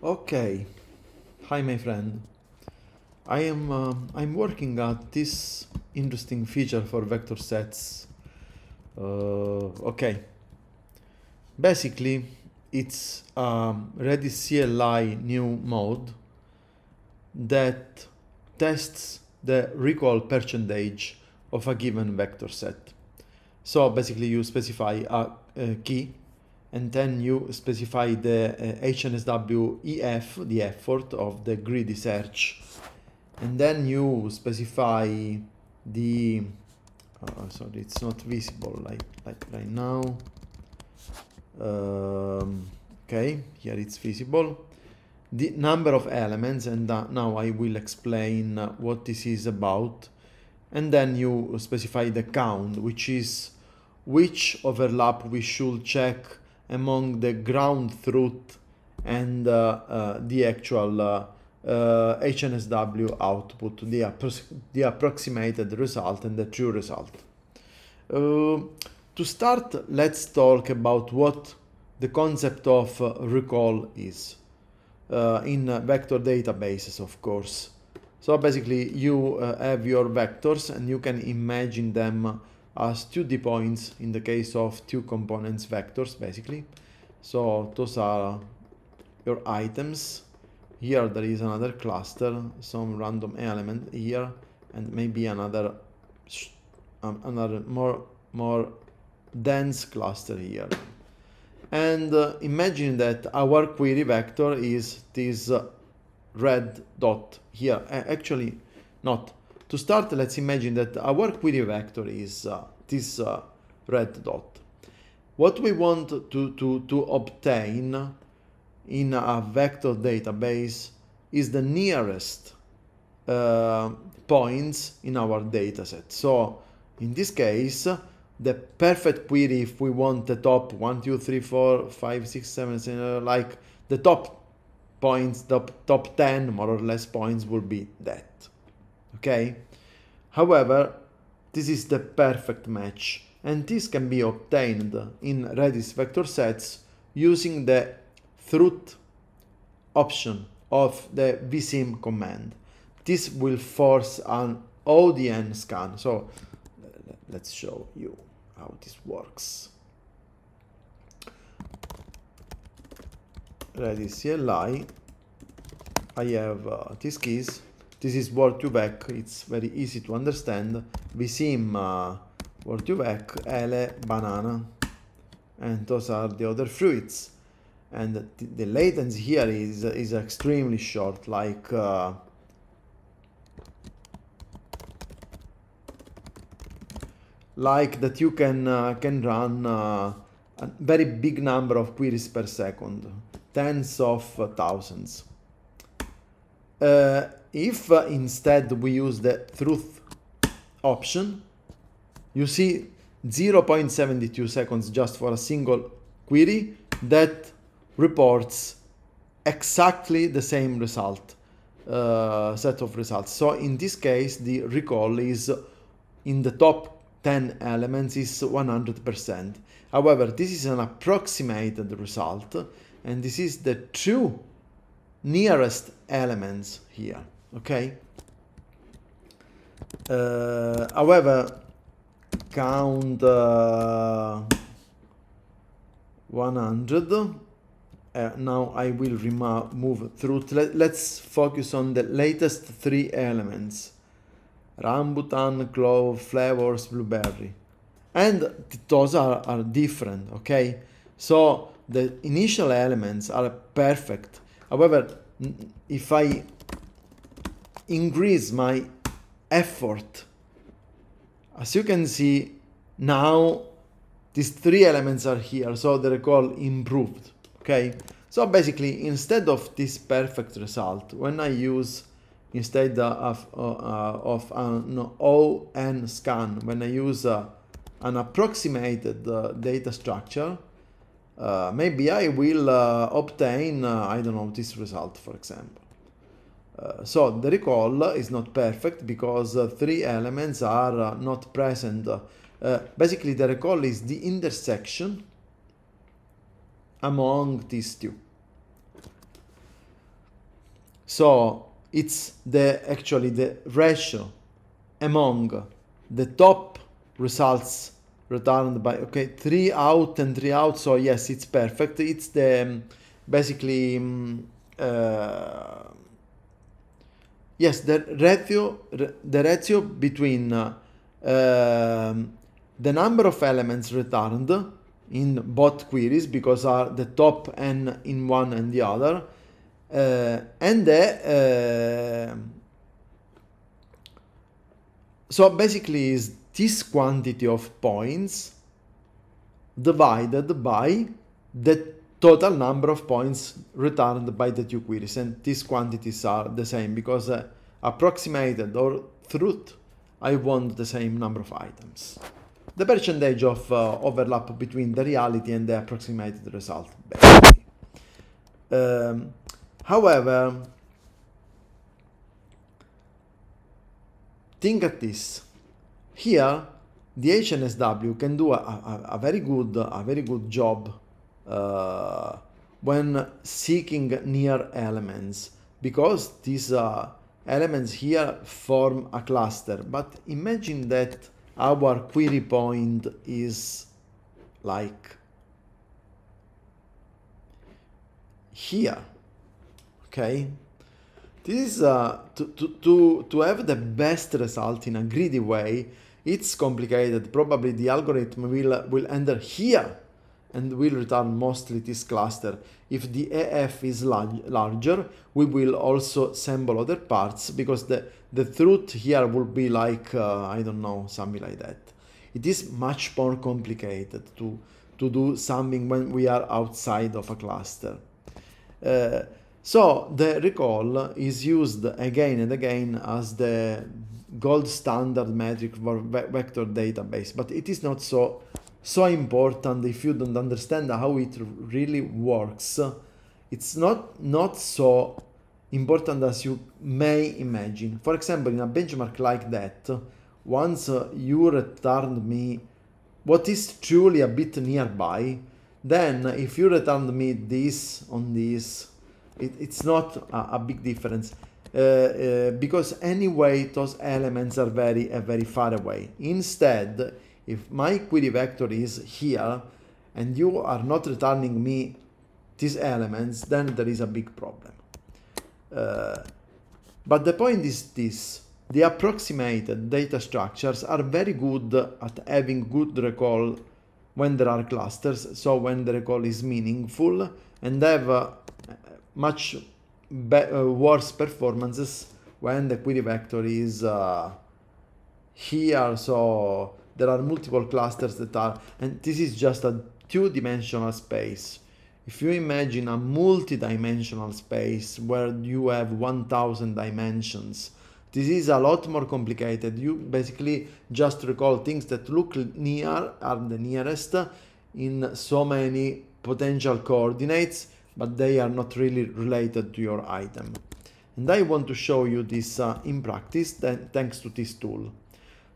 Okay, hi my friend. I am uh, I'm working at this interesting feature for vector sets. Uh, okay. Basically, it's a Redis CLI new mode that tests the recall percentage of a given vector set. So basically, you specify a, a key and then you specify the uh, HNSW EF, the effort of the greedy search, and then you specify the, uh, sorry, it's not visible like, like right now, um, okay, here it's visible, the number of elements, and uh, now I will explain uh, what this is about, and then you specify the count, which is which overlap we should check among the ground truth and uh, uh, the actual HNSW uh, output, the, the approximated result and the true result. to start, let's talk about what the concept of recall is uh, in vector databases of course so basically you uh, have your vectors and you can imagine them as two D points in the case of two components vectors basically. So those are your items. Here there is another cluster, some random element here, and maybe another um, another more more dense cluster here. And uh, imagine that our query vector is this uh, red dot here. Uh, actually, not to start, let's imagine that our query vector is uh, this uh, red dot. What we want to, to, to obtain in a vector database is the nearest uh, points in our dataset. So in this case, the perfect query if we want the top 1, 2, 3, 4, 5, 6, 7 like the top points, top, top 10 more or less points will be that okay? However, this is the perfect match and this can be obtained in Redis vector sets using the truth option of the vsim command. This will force an ODN scan. So let's show you how this works. Redis CLI, I have uh, these keys this is two vec. it's very easy to understand. Visim uh, two vec. Ele, banana. And those are the other fruits. And the, the latency here is, is extremely short, like uh, like that you can uh, can run uh, a very big number of queries per second, tens of thousands. Uh, if uh, instead we use the truth option, you see 0.72 seconds just for a single query that reports exactly the same result, uh, set of results. So in this case, the recall is in the top 10 elements is 100%. However, this is an approximated result and this is the two nearest elements here okay uh, however count uh, 100 uh, now I will remove through let's focus on the latest three elements rambutan clove flavors blueberry and those are, are different okay so the initial elements are perfect however if I increase my effort. As you can see, now these three elements are here, so they're called improved, okay? So basically, instead of this perfect result, when I use instead of, uh, uh of an ON scan, when I use uh, an approximated uh, data structure, uh, maybe I will uh, obtain, I don't know, this result, for example. Uh, so the recall is not perfect because uh, three elements are uh, not present. Uh, basically, the recall is the intersection among these two. So it's the actually the ratio among the top results returned by okay three out and three out. So yes, it's perfect. It's the um, basically. Um, uh, yes the ratio the ratio between uh, um, the number of elements returned in both queries because are the top n in one and the other uh, and the uh, so basically is this quantity of points divided by the total number of points returned by the two queries. And these quantities are the same because uh, approximated or truth, I want the same number of items. The percentage of uh, overlap between the reality and the approximated result. Um, however, think at this. Here, the HNSW can do a, a, a very good, a very good job uh, when seeking near elements because these uh, elements here form a cluster but imagine that our query point is like here okay this is uh, to, to, to, to have the best result in a greedy way it's complicated probably the algorithm will will enter here and will return mostly this cluster. If the AF is large, larger, we will also sample other parts because the, the truth here will be like, uh, I don't know, something like that. It is much more complicated to, to do something when we are outside of a cluster. Uh, so the recall is used again and again as the gold standard metric for vector database, but it is not so so important if you don't understand how it really works it's not not so important as you may imagine for example in a benchmark like that once uh, you return me what is truly a bit nearby then if you return me this on this it, it's not a, a big difference uh, uh, because anyway those elements are very uh, very far away instead if my query vector is here and you are not returning me these elements, then there is a big problem. Uh, but the point is this. The approximated data structures are very good at having good recall when there are clusters, so when the recall is meaningful, and have uh, much uh, worse performances when the query vector is uh, here, so there are multiple clusters that are, and this is just a two-dimensional space. If you imagine a multi-dimensional space where you have 1000 dimensions, this is a lot more complicated. You basically just recall things that look near, are the nearest, in so many potential coordinates, but they are not really related to your item. And I want to show you this uh, in practice Then, thanks to this tool.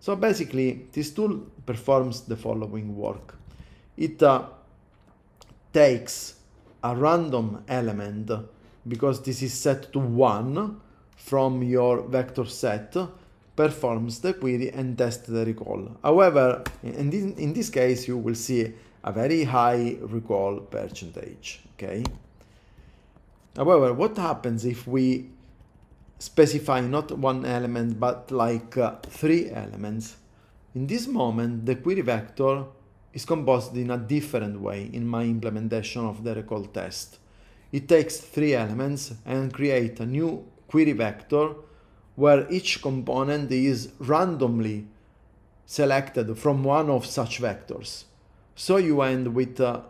So basically, this tool performs the following work. It uh, takes a random element, because this is set to 1 from your vector set, performs the query and tests the recall. However, in this, in this case, you will see a very high recall percentage, okay? However, what happens if we specifying not one element but like uh, three elements. In this moment, the query vector is composed in a different way in my implementation of the recall test. It takes three elements and create a new query vector where each component is randomly selected from one of such vectors. So you end with uh,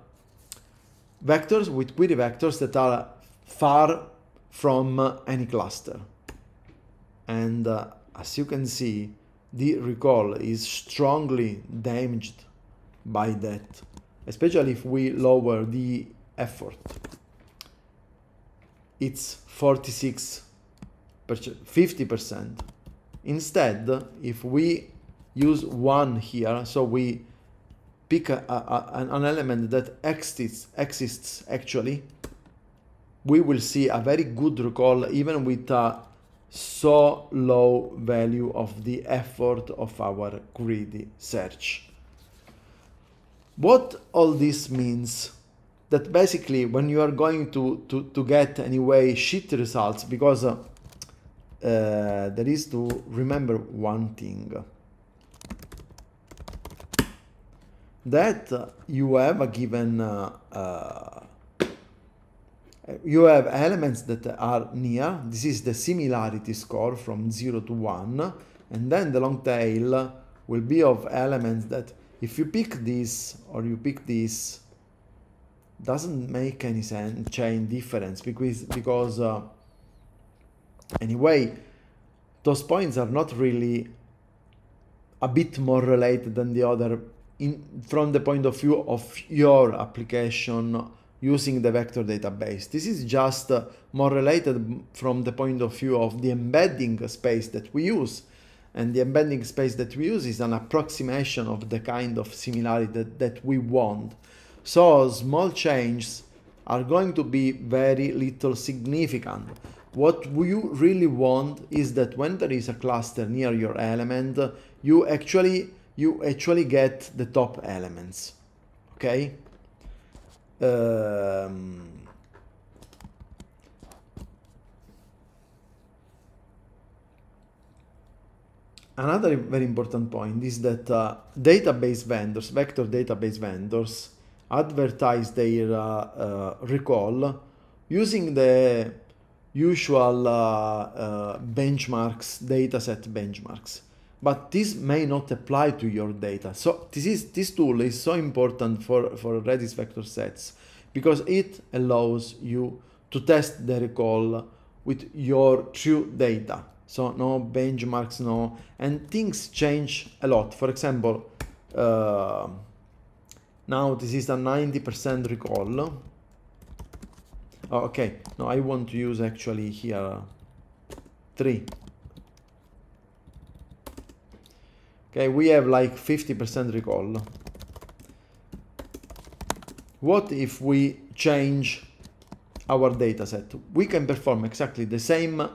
vectors, with query vectors that are far from uh, any cluster and uh, as you can see the recall is strongly damaged by that especially if we lower the effort it's 46 50 percent instead if we use one here so we pick a, a, an element that exists exists actually we will see a very good recall even with a uh, so low value of the effort of our greedy search. What all this means? That basically when you are going to, to, to get anyway shit results, because uh, uh, there is to remember one thing. That you have a given uh, uh you have elements that are near. This is the similarity score from 0 to 1. And then the long tail will be of elements that if you pick this or you pick this, doesn't make any sense, chain difference because, because uh, anyway, those points are not really a bit more related than the other in, from the point of view of your application using the vector database. This is just uh, more related from the point of view of the embedding space that we use. And the embedding space that we use is an approximation of the kind of similarity that, that we want. So small changes are going to be very little significant. What you really want is that when there is a cluster near your element, you actually you actually get the top elements. Okay? um, another very important point is that uh, database vendors, vector database vendors, advertise their uh, uh, recall using the usual uh, uh, benchmarks, dataset benchmarks but this may not apply to your data. So this is this tool is so important for, for Redis vector sets because it allows you to test the recall with your true data. So no benchmarks, no, and things change a lot. For example, uh, now this is a 90% recall. Oh, okay, no, I want to use actually here three Okay, we have like 50% recall. What if we change our data set? We can perform exactly the same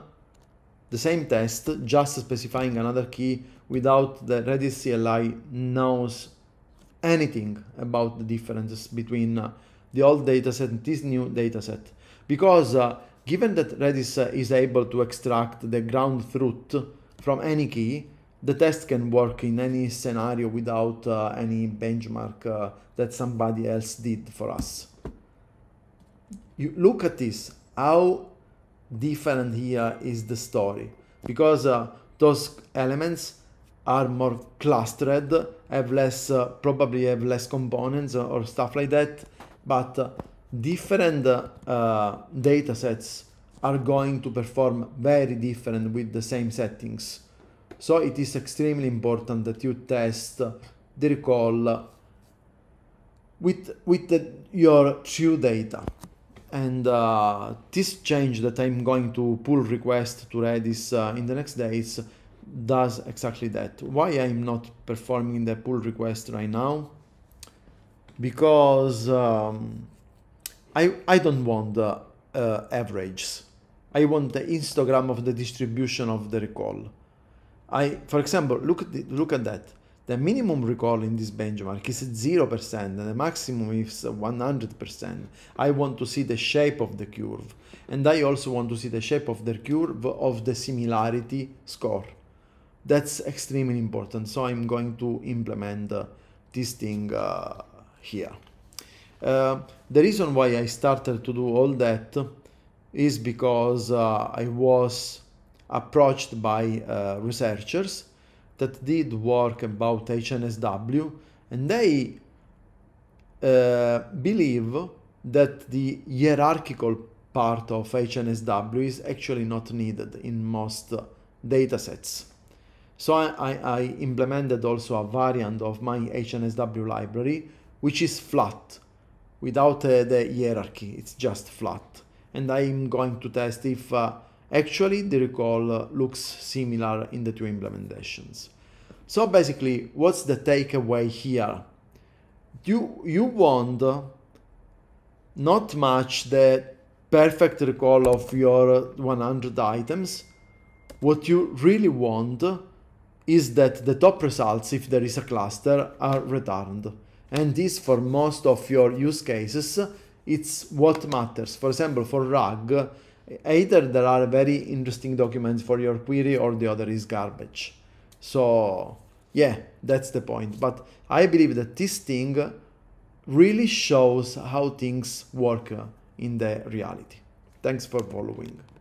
the same test, just specifying another key without the Redis CLI knows anything about the differences between uh, the old dataset and this new dataset. Because uh, given that Redis uh, is able to extract the ground truth from any key, the test can work in any scenario without uh, any benchmark uh, that somebody else did for us. You look at this, how different here is the story, because uh, those elements are more clustered, have less, uh, probably have less components or stuff like that, but uh, different uh, data sets are going to perform very different with the same settings. So it is extremely important that you test the recall with, with the, your true data. And uh, this change that I'm going to pull request to Redis uh, in the next days does exactly that. Why I'm not performing the pull request right now? Because um, I, I don't want the uh, averages. I want the histogram of the distribution of the recall. I, for example, look at, the, look at that. The minimum recall in this benchmark is 0% and the maximum is 100%. I want to see the shape of the curve and I also want to see the shape of the curve of the similarity score. That's extremely important. So I'm going to implement uh, this thing uh, here. Uh, the reason why I started to do all that is because uh, I was approached by uh, researchers that did work about HNSW and they uh, believe that the hierarchical part of HNSW is actually not needed in most datasets. So I, I, I implemented also a variant of my HNSW library, which is flat, without uh, the hierarchy, it's just flat. And I'm going to test if uh, Actually, the recall looks similar in the two implementations. So basically, what's the takeaway here? You, you want not much the perfect recall of your 100 items. What you really want is that the top results, if there is a cluster, are returned. And this for most of your use cases, it's what matters. For example, for RAG, either there are very interesting documents for your query or the other is garbage. So yeah, that's the point. But I believe that this thing really shows how things work in the reality. Thanks for following.